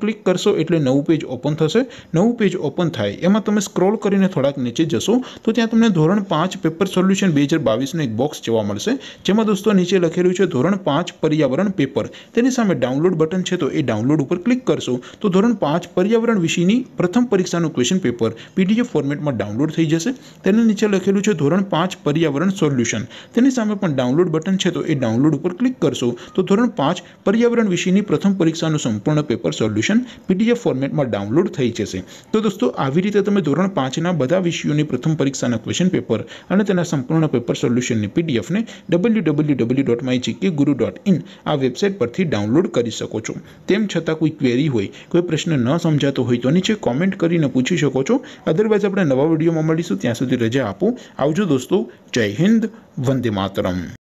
click કરશો એટલે નવો પેજ ઓપન થશે નવો પેજ ઓપન થાય એમાં તમે સ્ક્રોલ કરીને થોડાક નીચે જશો તો ત્યાં તમને ધોરણ 5 પેપર સોલ્યુશન 2022 નો એક બોક્સ જોવા મળશે જેમાં દોસ્તો નીચે લખેલું છે ધોરણ 5 પર્યાવરણ પેપર તેની સામે ડાઉનલોડ બટન છે તો એ ડાઉનલોડ ઉપર ક્લિક કરશો તો ધોરણ 5 પર્યાવરણ વિષયની પ્રથમ પરીક્ષાનું ક્વેશ્ચન પેપર પીડીએફ ફોર્મેટમાં ડાઉનલોડ થઈ જશે તેની નીચે લખેલું છે ધોરણ 5 પર્યાવરણ સોલ્યુશન તેની સામે પણ ડાઉનલોડ બટન છે તો એ ડાઉનલોડ ઉપર ક્લિક કરશો તો ધોરણ 5 પર્યાવરણ વિષયની પ્રથમ પરીક્ષાનું સંપૂર્ણ પેપર્સ સોલ્યુશન પીડીએફ ફોર્મેટ માં ડાઉનલોડ થઈ જશે તો દોસ્તો આવી રીતે તમે ધોરણ 5 ના બધા વિષયો ની પ્રથમ પરીક્ષા ના ક્વેશ્ચન પેપર અને તેના સંપૂર્ણ પેપર સોલ્યુશન ની પીડીએફ ને www.mygkguru.in આ વેબસાઈટ પરથી ડાઉનલોડ કરી શકો છો તેમ છતાં કોઈ ક્વેરી હોય કોઈ પ્રશ્ન ન સમજાતો હોય તો નીચે કમેન્ટ કરીને પૂછી શકો છો અધરવાઇઝ આપણે નવા વિડિયો માં મળીશું ત્યાં સુધી રજા આપો આવજો દોસ્તો જય હિન્દ વંદે માતરમ